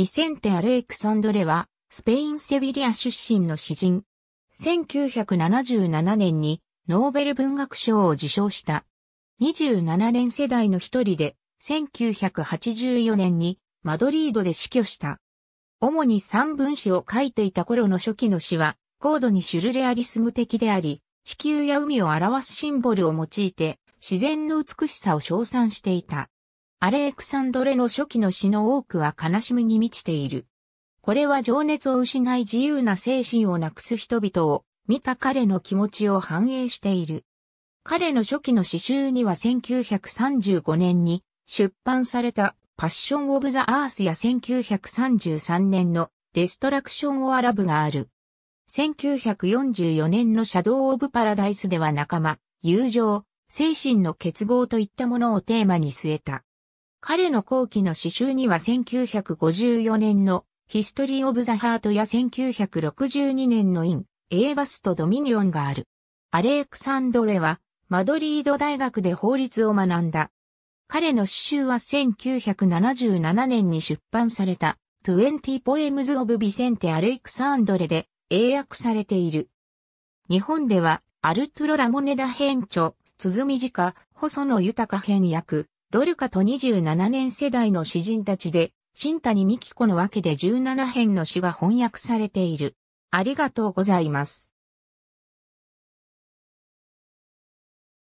ビセンテ・アレークサンドレは、スペイン・セビリア出身の詩人。1977年にノーベル文学賞を受賞した。27年世代の一人で、1984年にマドリードで死去した。主に三文詩を書いていた頃の初期の詩は、高度にシュルレアリスム的であり、地球や海を表すシンボルを用いて、自然の美しさを称賛していた。アレクサンドレの初期の詩の多くは悲しみに満ちている。これは情熱を失い自由な精神をなくす人々を見た彼の気持ちを反映している。彼の初期の詩集には1935年に出版されたパッション・オブ・ザ・アースや1933年のデストラクション・オア・ラブがある。1944年のシャドウ・オブ・パラダイスでは仲間、友情、精神の結合といったものをテーマに据えた。彼の後期の詩集には1954年のヒストリー・オブ・ザ・ハートや1962年のイン、エーバスト・ドミニオンがある。アレクサンドレはマドリード大学で法律を学んだ。彼の詩集は1977年に出版された20 Poems of Vicente アレクサンドレで英訳されている。日本ではアルトゥロ・ラモネダ編著、鼓塚、細野豊編訳、ドルカと27年世代の詩人たちで、新谷美紀子のわけで17編の詩が翻訳されている。ありがとうございます。